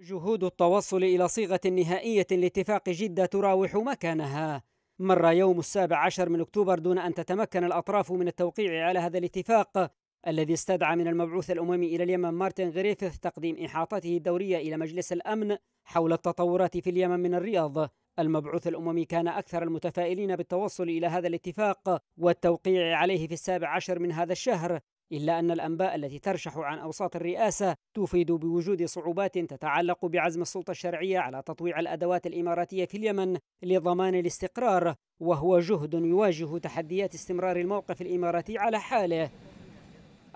جهود التوصل إلى صيغة نهائية لاتفاق جدة تراوح مكانها مر يوم السابع عشر من أكتوبر دون أن تتمكن الأطراف من التوقيع على هذا الاتفاق الذي استدعى من المبعوث الأممي إلى اليمن مارتن غريفيث تقديم إحاطته الدورية إلى مجلس الأمن حول التطورات في اليمن من الرياض المبعوث الأممي كان أكثر المتفائلين بالتوصل إلى هذا الاتفاق والتوقيع عليه في السابع عشر من هذا الشهر إلا أن الأنباء التي ترشح عن أوساط الرئاسة تفيد بوجود صعوبات تتعلق بعزم السلطة الشرعية على تطويع الأدوات الإماراتية في اليمن لضمان الاستقرار وهو جهد يواجه تحديات استمرار الموقف الإماراتي على حاله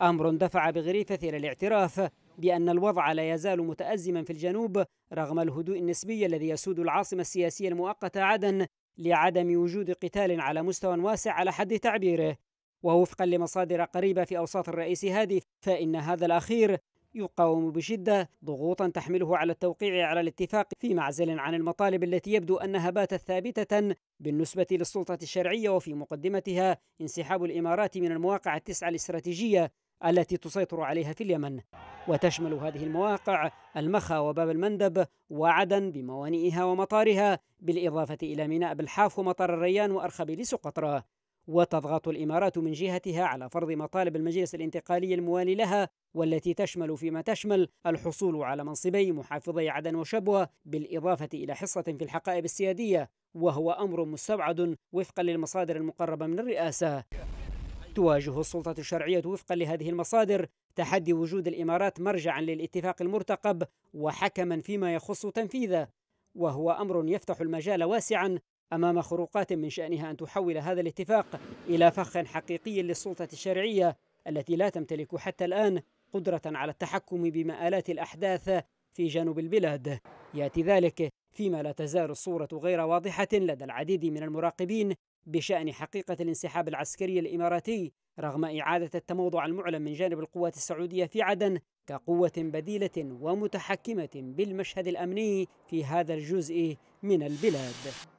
أمر دفع بغريفة إلى الاعتراف بأن الوضع لا يزال متأزما في الجنوب رغم الهدوء النسبي الذي يسود العاصمة السياسية المؤقتة عدن لعدم وجود قتال على مستوى واسع على حد تعبيره ووفقا لمصادر قريبة في أوساط الرئيس هادي فإن هذا الأخير يقاوم بشدة ضغوطا تحمله على التوقيع على الاتفاق في معزل عن المطالب التي يبدو أنها باتت ثابتة بالنسبة للسلطة الشرعية وفي مقدمتها انسحاب الإمارات من المواقع التسعة الاستراتيجية التي تسيطر عليها في اليمن وتشمل هذه المواقع المخا وباب المندب وعدن بموانئها ومطارها بالإضافة إلى ميناء بالحاف ومطار الريان وأرخبيل سقطرى وتضغط الامارات من جهتها على فرض مطالب المجلس الانتقالي الموالي لها والتي تشمل فيما تشمل الحصول على منصبي محافظي عدن وشبوه بالاضافه الى حصه في الحقائب السياديه وهو امر مستبعد وفقا للمصادر المقربه من الرئاسه. تواجه السلطه الشرعيه وفقا لهذه المصادر تحدي وجود الامارات مرجعا للاتفاق المرتقب وحكما فيما يخص تنفيذه وهو امر يفتح المجال واسعا امام خروقات من شانها ان تحول هذا الاتفاق الى فخ حقيقي للسلطه الشرعيه التي لا تمتلك حتى الان قدره على التحكم بمآلات الاحداث في جنوب البلاد ياتي ذلك فيما لا تزال الصوره غير واضحه لدى العديد من المراقبين بشان حقيقه الانسحاب العسكري الاماراتي رغم اعاده التموضع المعلن من جانب القوات السعوديه في عدن كقوه بديله ومتحكمه بالمشهد الامني في هذا الجزء من البلاد